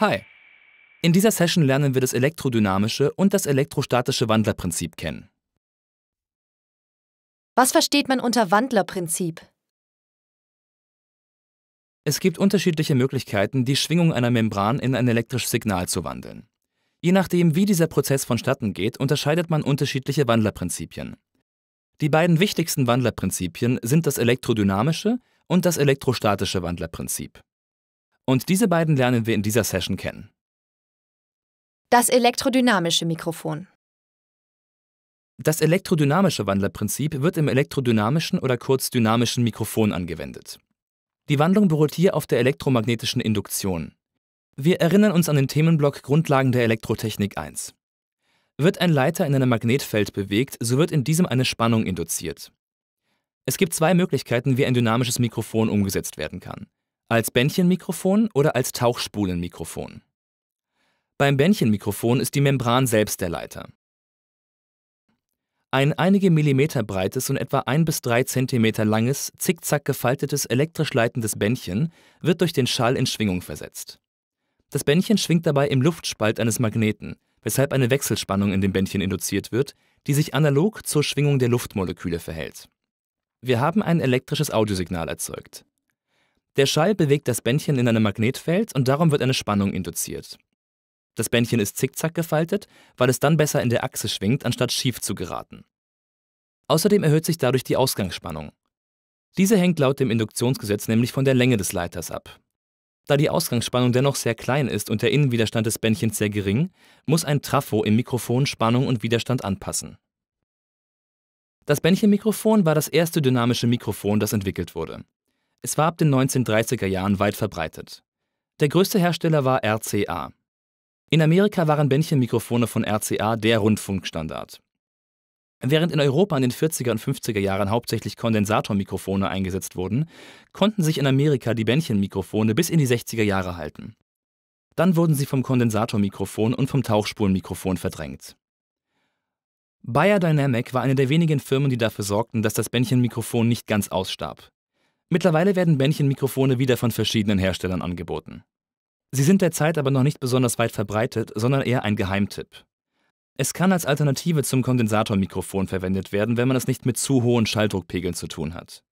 Hi! In dieser Session lernen wir das elektrodynamische und das elektrostatische Wandlerprinzip kennen. Was versteht man unter Wandlerprinzip? Es gibt unterschiedliche Möglichkeiten, die Schwingung einer Membran in ein elektrisches Signal zu wandeln. Je nachdem, wie dieser Prozess vonstatten geht, unterscheidet man unterschiedliche Wandlerprinzipien. Die beiden wichtigsten Wandlerprinzipien sind das elektrodynamische und das elektrostatische Wandlerprinzip. Und diese beiden lernen wir in dieser Session kennen. Das elektrodynamische Mikrofon. Das elektrodynamische Wandlerprinzip wird im elektrodynamischen oder kurz dynamischen Mikrofon angewendet. Die Wandlung beruht hier auf der elektromagnetischen Induktion. Wir erinnern uns an den Themenblock Grundlagen der Elektrotechnik 1. Wird ein Leiter in einem Magnetfeld bewegt, so wird in diesem eine Spannung induziert. Es gibt zwei Möglichkeiten, wie ein dynamisches Mikrofon umgesetzt werden kann. Als Bändchenmikrofon oder als Tauchspulenmikrofon. Beim Bändchenmikrofon ist die Membran selbst der Leiter. Ein einige Millimeter breites und etwa ein bis drei Zentimeter langes, zickzack gefaltetes elektrisch leitendes Bändchen wird durch den Schall in Schwingung versetzt. Das Bändchen schwingt dabei im Luftspalt eines Magneten, weshalb eine Wechselspannung in dem Bändchen induziert wird, die sich analog zur Schwingung der Luftmoleküle verhält. Wir haben ein elektrisches Audiosignal erzeugt. Der Schall bewegt das Bändchen in einem Magnetfeld und darum wird eine Spannung induziert. Das Bändchen ist zickzack gefaltet, weil es dann besser in der Achse schwingt, anstatt schief zu geraten. Außerdem erhöht sich dadurch die Ausgangsspannung. Diese hängt laut dem Induktionsgesetz nämlich von der Länge des Leiters ab. Da die Ausgangsspannung dennoch sehr klein ist und der Innenwiderstand des Bändchens sehr gering, muss ein Trafo im Mikrofon Spannung und Widerstand anpassen. Das Bändchenmikrofon war das erste dynamische Mikrofon, das entwickelt wurde. Es war ab den 1930er Jahren weit verbreitet. Der größte Hersteller war RCA. In Amerika waren Bändchenmikrofone von RCA der Rundfunkstandard. Während in Europa in den 40er und 50er Jahren hauptsächlich Kondensatormikrofone eingesetzt wurden, konnten sich in Amerika die Bändchenmikrofone bis in die 60er Jahre halten. Dann wurden sie vom Kondensatormikrofon und vom Tauchspulenmikrofon verdrängt. Bayer Dynamic war eine der wenigen Firmen, die dafür sorgten, dass das Bändchenmikrofon nicht ganz ausstarb. Mittlerweile werden Bändchenmikrofone wieder von verschiedenen Herstellern angeboten. Sie sind derzeit aber noch nicht besonders weit verbreitet, sondern eher ein Geheimtipp. Es kann als Alternative zum Kondensatormikrofon verwendet werden, wenn man es nicht mit zu hohen Schalldruckpegeln zu tun hat.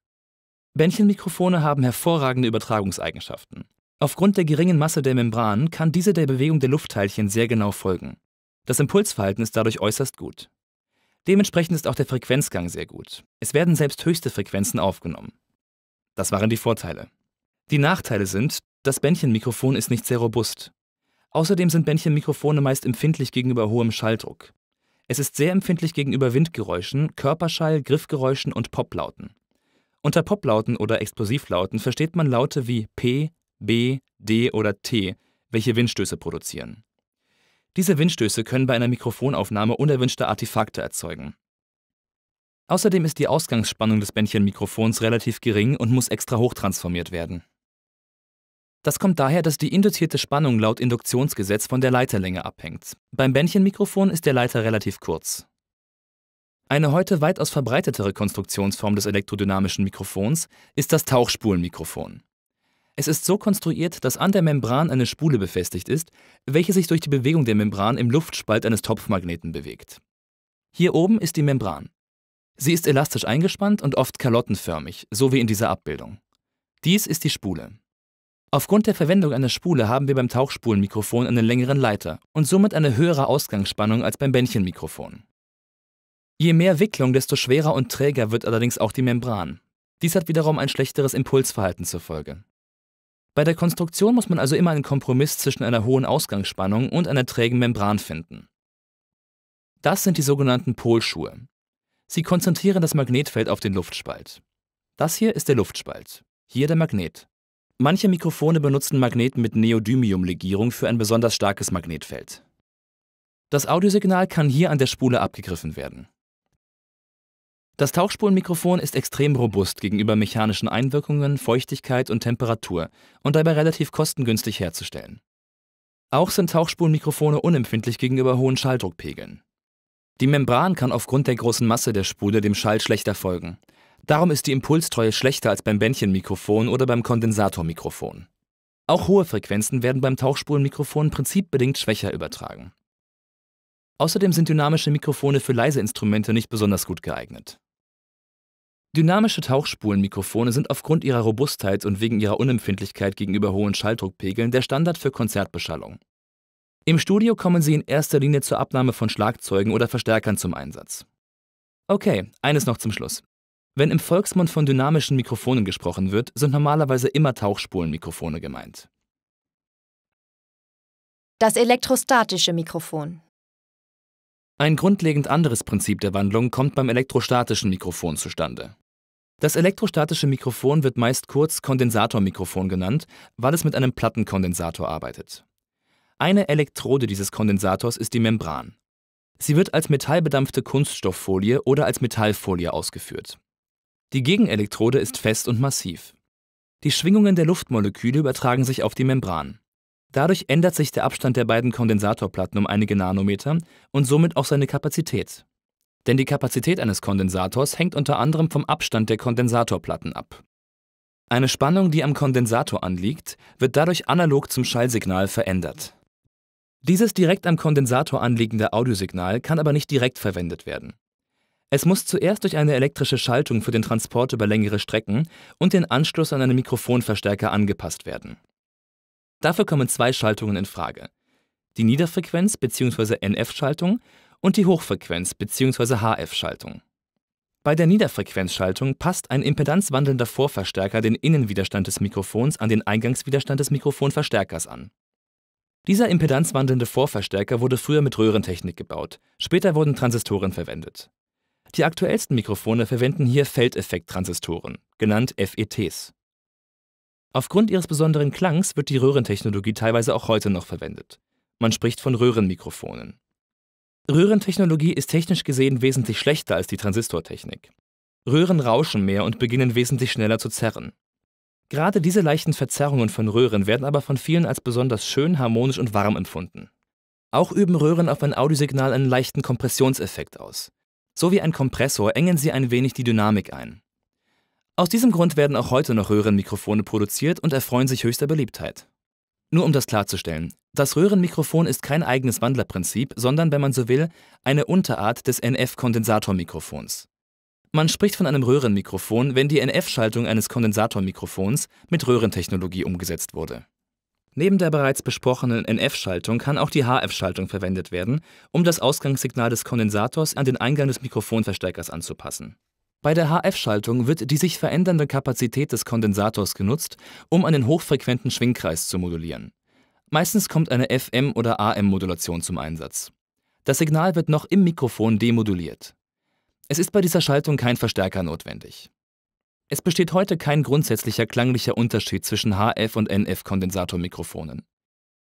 Bändchenmikrofone haben hervorragende Übertragungseigenschaften. Aufgrund der geringen Masse der Membran kann diese der Bewegung der Luftteilchen sehr genau folgen. Das Impulsverhalten ist dadurch äußerst gut. Dementsprechend ist auch der Frequenzgang sehr gut. Es werden selbst höchste Frequenzen aufgenommen. Das waren die Vorteile. Die Nachteile sind, das Bändchenmikrofon ist nicht sehr robust. Außerdem sind Bändchenmikrofone meist empfindlich gegenüber hohem Schalldruck. Es ist sehr empfindlich gegenüber Windgeräuschen, Körperschall, Griffgeräuschen und Poplauten. Unter Poplauten oder Explosivlauten versteht man Laute wie P, B, D oder T, welche Windstöße produzieren. Diese Windstöße können bei einer Mikrofonaufnahme unerwünschte Artefakte erzeugen. Außerdem ist die Ausgangsspannung des Bändchenmikrofons relativ gering und muss extra hochtransformiert werden. Das kommt daher, dass die induzierte Spannung laut Induktionsgesetz von der Leiterlänge abhängt. Beim Bändchenmikrofon ist der Leiter relativ kurz. Eine heute weitaus verbreitetere Konstruktionsform des elektrodynamischen Mikrofons ist das Tauchspulenmikrofon. Es ist so konstruiert, dass an der Membran eine Spule befestigt ist, welche sich durch die Bewegung der Membran im Luftspalt eines Topfmagneten bewegt. Hier oben ist die Membran. Sie ist elastisch eingespannt und oft kalottenförmig, so wie in dieser Abbildung. Dies ist die Spule. Aufgrund der Verwendung einer Spule haben wir beim Tauchspulenmikrofon einen längeren Leiter und somit eine höhere Ausgangsspannung als beim Bändchenmikrofon. Je mehr Wicklung, desto schwerer und träger wird allerdings auch die Membran. Dies hat wiederum ein schlechteres Impulsverhalten zur Folge. Bei der Konstruktion muss man also immer einen Kompromiss zwischen einer hohen Ausgangsspannung und einer trägen Membran finden. Das sind die sogenannten Polschuhe. Sie konzentrieren das Magnetfeld auf den Luftspalt. Das hier ist der Luftspalt, hier der Magnet. Manche Mikrofone benutzen Magneten mit Neodymium-Legierung für ein besonders starkes Magnetfeld. Das Audiosignal kann hier an der Spule abgegriffen werden. Das Tauchspulenmikrofon ist extrem robust gegenüber mechanischen Einwirkungen, Feuchtigkeit und Temperatur und dabei relativ kostengünstig herzustellen. Auch sind Tauchspulenmikrofone unempfindlich gegenüber hohen Schalldruckpegeln. Die Membran kann aufgrund der großen Masse der Spule dem Schall schlechter folgen. Darum ist die Impulstreue schlechter als beim Bändchenmikrofon oder beim Kondensatormikrofon. Auch hohe Frequenzen werden beim Tauchspulenmikrofon prinzipbedingt schwächer übertragen. Außerdem sind dynamische Mikrofone für leise Instrumente nicht besonders gut geeignet. Dynamische Tauchspulenmikrofone sind aufgrund ihrer Robustheit und wegen ihrer Unempfindlichkeit gegenüber hohen Schalldruckpegeln der Standard für Konzertbeschallung. Im Studio kommen sie in erster Linie zur Abnahme von Schlagzeugen oder Verstärkern zum Einsatz. Okay, eines noch zum Schluss. Wenn im Volksmund von dynamischen Mikrofonen gesprochen wird, sind normalerweise immer Tauchspulenmikrofone gemeint. Das elektrostatische Mikrofon. Ein grundlegend anderes Prinzip der Wandlung kommt beim elektrostatischen Mikrofon zustande. Das elektrostatische Mikrofon wird meist kurz Kondensatormikrofon genannt, weil es mit einem Plattenkondensator arbeitet. Eine Elektrode dieses Kondensators ist die Membran. Sie wird als metallbedampfte Kunststofffolie oder als Metallfolie ausgeführt. Die Gegenelektrode ist fest und massiv. Die Schwingungen der Luftmoleküle übertragen sich auf die Membran. Dadurch ändert sich der Abstand der beiden Kondensatorplatten um einige Nanometer und somit auch seine Kapazität. Denn die Kapazität eines Kondensators hängt unter anderem vom Abstand der Kondensatorplatten ab. Eine Spannung, die am Kondensator anliegt, wird dadurch analog zum Schallsignal verändert. Dieses direkt am Kondensator anliegende Audiosignal kann aber nicht direkt verwendet werden. Es muss zuerst durch eine elektrische Schaltung für den Transport über längere Strecken und den Anschluss an einen Mikrofonverstärker angepasst werden. Dafür kommen zwei Schaltungen in Frage. Die Niederfrequenz- bzw. NF-Schaltung und die Hochfrequenz- bzw. HF-Schaltung. Bei der Niederfrequenzschaltung passt ein impedanzwandelnder Vorverstärker den Innenwiderstand des Mikrofons an den Eingangswiderstand des Mikrofonverstärkers an. Dieser impedanzwandelnde Vorverstärker wurde früher mit Röhrentechnik gebaut, später wurden Transistoren verwendet. Die aktuellsten Mikrofone verwenden hier Feldeffekttransistoren, genannt FETs. Aufgrund ihres besonderen Klangs wird die Röhrentechnologie teilweise auch heute noch verwendet. Man spricht von Röhrenmikrofonen. Röhrentechnologie ist technisch gesehen wesentlich schlechter als die Transistortechnik. Röhren rauschen mehr und beginnen wesentlich schneller zu zerren. Gerade diese leichten Verzerrungen von Röhren werden aber von vielen als besonders schön, harmonisch und warm empfunden. Auch üben Röhren auf ein Audiosignal einen leichten Kompressionseffekt aus. So wie ein Kompressor engen sie ein wenig die Dynamik ein. Aus diesem Grund werden auch heute noch Röhrenmikrofone produziert und erfreuen sich höchster Beliebtheit. Nur um das klarzustellen, das Röhrenmikrofon ist kein eigenes Wandlerprinzip, sondern, wenn man so will, eine Unterart des NF-Kondensatormikrofons. Man spricht von einem Röhrenmikrofon, wenn die NF-Schaltung eines Kondensatormikrofons mit Röhrentechnologie umgesetzt wurde. Neben der bereits besprochenen NF-Schaltung kann auch die HF-Schaltung verwendet werden, um das Ausgangssignal des Kondensators an den Eingang des Mikrofonverstärkers anzupassen. Bei der HF-Schaltung wird die sich verändernde Kapazität des Kondensators genutzt, um einen hochfrequenten Schwingkreis zu modulieren. Meistens kommt eine FM- oder AM-Modulation zum Einsatz. Das Signal wird noch im Mikrofon demoduliert. Es ist bei dieser Schaltung kein Verstärker notwendig. Es besteht heute kein grundsätzlicher klanglicher Unterschied zwischen HF- und NF-Kondensatormikrofonen.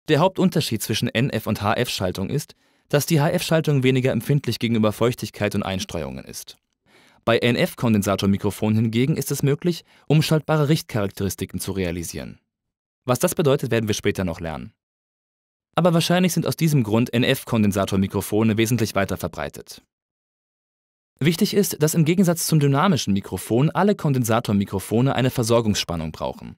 Der Hauptunterschied zwischen NF- und HF-Schaltung ist, dass die HF-Schaltung weniger empfindlich gegenüber Feuchtigkeit und Einstreuungen ist. Bei NF-Kondensatormikrofonen hingegen ist es möglich, umschaltbare Richtcharakteristiken zu realisieren. Was das bedeutet, werden wir später noch lernen. Aber wahrscheinlich sind aus diesem Grund NF-Kondensatormikrofone wesentlich weiter verbreitet. Wichtig ist, dass im Gegensatz zum dynamischen Mikrofon alle Kondensatormikrofone eine Versorgungsspannung brauchen.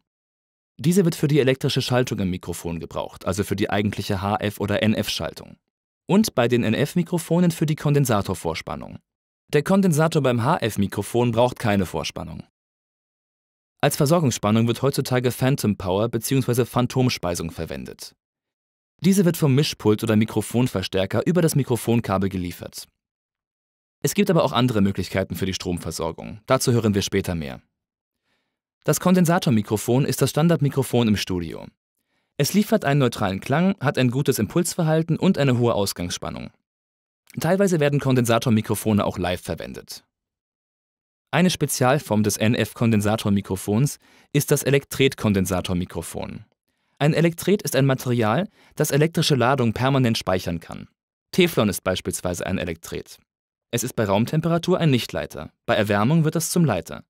Diese wird für die elektrische Schaltung im Mikrofon gebraucht, also für die eigentliche HF- oder NF-Schaltung. Und bei den NF-Mikrofonen für die Kondensatorvorspannung. Der Kondensator beim HF-Mikrofon braucht keine Vorspannung. Als Versorgungsspannung wird heutzutage Phantom Power bzw. Phantomspeisung verwendet. Diese wird vom Mischpult oder Mikrofonverstärker über das Mikrofonkabel geliefert. Es gibt aber auch andere Möglichkeiten für die Stromversorgung. Dazu hören wir später mehr. Das Kondensatormikrofon ist das Standardmikrofon im Studio. Es liefert einen neutralen Klang, hat ein gutes Impulsverhalten und eine hohe Ausgangsspannung. Teilweise werden Kondensatormikrofone auch live verwendet. Eine Spezialform des NF-Kondensatormikrofons ist das Elektret-Kondensatormikrofon. Ein Elektret ist ein Material, das elektrische Ladung permanent speichern kann. Teflon ist beispielsweise ein Elektret. Es ist bei Raumtemperatur ein Nichtleiter, bei Erwärmung wird es zum Leiter.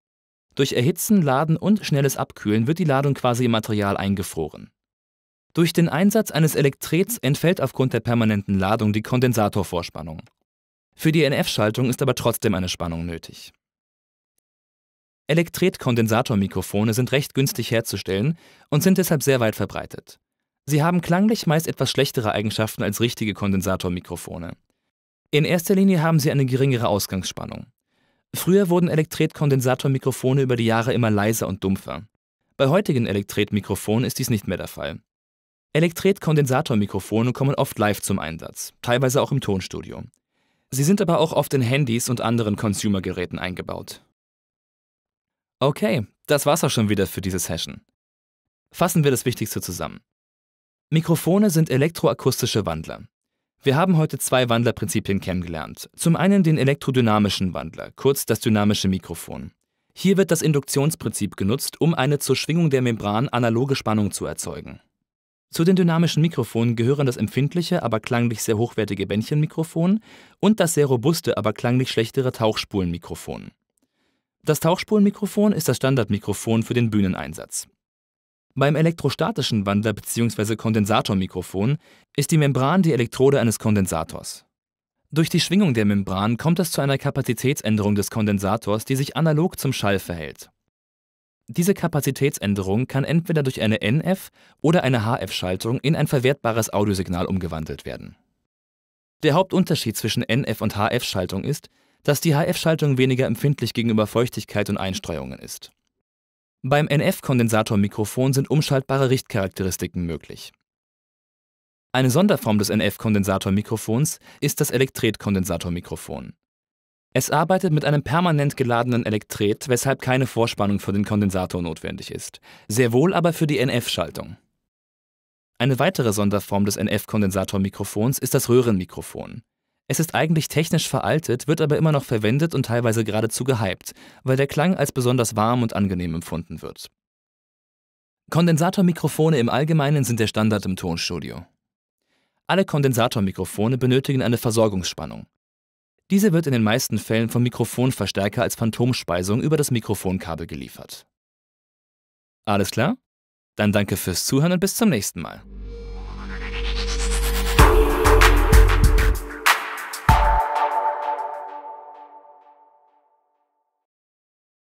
Durch Erhitzen, Laden und schnelles Abkühlen wird die Ladung quasi im Material eingefroren. Durch den Einsatz eines Elektrets entfällt aufgrund der permanenten Ladung die Kondensatorvorspannung. Für die NF-Schaltung ist aber trotzdem eine Spannung nötig. Elektret-Kondensatormikrofone sind recht günstig herzustellen und sind deshalb sehr weit verbreitet. Sie haben klanglich meist etwas schlechtere Eigenschaften als richtige Kondensatormikrofone. In erster Linie haben sie eine geringere Ausgangsspannung. Früher wurden Elektretkondensatormikrofone über die Jahre immer leiser und dumpfer. Bei heutigen Elektretmikrofonen ist dies nicht mehr der Fall. Elektretkondensatormikrofone kommen oft live zum Einsatz, teilweise auch im Tonstudio. Sie sind aber auch oft in Handys und anderen Consumer-Geräten eingebaut. Okay, das war's auch schon wieder für diese Session. Fassen wir das Wichtigste zusammen. Mikrofone sind elektroakustische Wandler. Wir haben heute zwei Wandlerprinzipien kennengelernt. Zum einen den elektrodynamischen Wandler, kurz das dynamische Mikrofon. Hier wird das Induktionsprinzip genutzt, um eine zur Schwingung der Membran analoge Spannung zu erzeugen. Zu den dynamischen Mikrofonen gehören das empfindliche, aber klanglich sehr hochwertige Bändchenmikrofon und das sehr robuste, aber klanglich schlechtere Tauchspulenmikrofon. Das Tauchspulenmikrofon ist das Standardmikrofon für den Bühneneinsatz. Beim elektrostatischen Wandler bzw. Kondensatormikrofon ist die Membran die Elektrode eines Kondensators. Durch die Schwingung der Membran kommt es zu einer Kapazitätsänderung des Kondensators, die sich analog zum Schall verhält. Diese Kapazitätsänderung kann entweder durch eine NF- oder eine HF-Schaltung in ein verwertbares Audiosignal umgewandelt werden. Der Hauptunterschied zwischen NF- und HF-Schaltung ist, dass die HF-Schaltung weniger empfindlich gegenüber Feuchtigkeit und Einstreuungen ist. Beim NF-Kondensatormikrofon sind umschaltbare Richtcharakteristiken möglich. Eine Sonderform des NF-Kondensatormikrofons ist das Elektretkondensatormikrofon. Es arbeitet mit einem permanent geladenen Elektret, weshalb keine Vorspannung für den Kondensator notwendig ist, sehr wohl aber für die NF-Schaltung. Eine weitere Sonderform des NF-Kondensatormikrofons ist das Röhrenmikrofon. Es ist eigentlich technisch veraltet, wird aber immer noch verwendet und teilweise geradezu gehypt, weil der Klang als besonders warm und angenehm empfunden wird. Kondensatormikrofone im Allgemeinen sind der Standard im Tonstudio. Alle Kondensatormikrofone benötigen eine Versorgungsspannung. Diese wird in den meisten Fällen vom Mikrofonverstärker als Phantomspeisung über das Mikrofonkabel geliefert. Alles klar? Dann danke fürs Zuhören und bis zum nächsten Mal.